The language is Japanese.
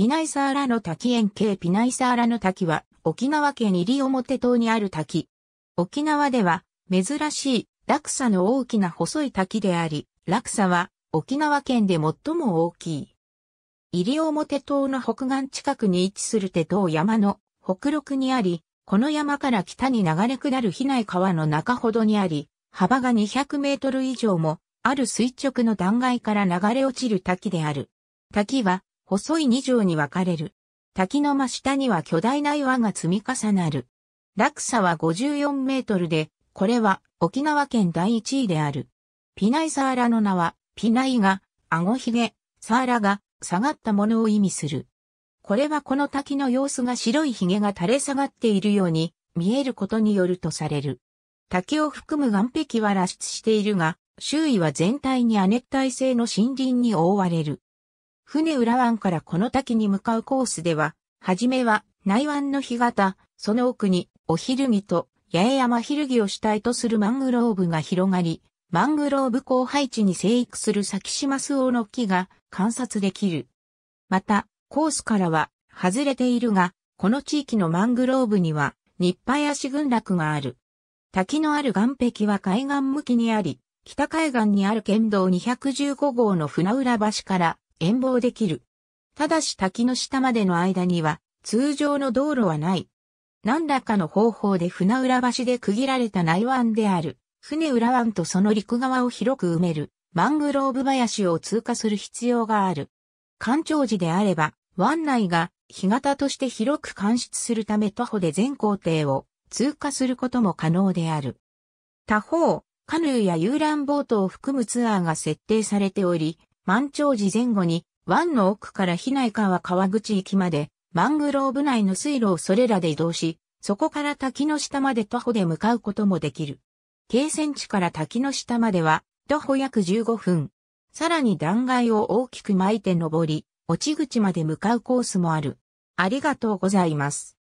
ピナイサーラの滝円形ピナイサーラの滝は、沖縄県西表島にある滝。沖縄では、珍しい、落差の大きな細い滝であり、落差は、沖縄県で最も大きい。西表島の北岸近くに位置する手島山の北陸にあり、この山から北に流れ下る比内川の中ほどにあり、幅が200メートル以上も、ある垂直の断崖から流れ落ちる滝である。滝は、細い二条に分かれる。滝の真下には巨大な岩が積み重なる。落差は54メートルで、これは沖縄県第一位である。ピナイサーラの名は、ピナイが、アゴヒゲ、サーラが、下がったものを意味する。これはこの滝の様子が白いヒゲが垂れ下がっているように見えることによるとされる。滝を含む岩壁は裸出しているが、周囲は全体に亜熱帯性の森林に覆われる。船浦湾からこの滝に向かうコースでは、はじめは内湾の干潟、その奥におひるぎと八重山ひるぎを主体とするマングローブが広がり、マングローブ後配地に生育する先島スオの木が観察できる。また、コースからは外れているが、この地域のマングローブには、日配足群落がある。滝のある岸壁は海岸向きにあり、北海岸にある県道215号の船浦橋から遠望できる。ただし滝の下までの間には通常の道路はない。何らかの方法で船浦橋で区切られた内湾である、船浦湾とその陸側を広く埋める、マングローブ林を通過する必要がある。干潮時であれば、湾内が干潟として広く監視するため徒歩で全行程を通過することも可能である。他方、カヌーや遊覧ボートを含むツアーが設定されており、満潮時前後に、湾の奥から比内川川口行きまで、マングローブ内の水路をそれらで移動し、そこから滝の下まで徒歩で向かうこともできる。京泉地から滝の下までは、徒歩約15分。さらに断崖を大きく巻いて登り、落ち口まで向かうコースもある。ありがとうございます。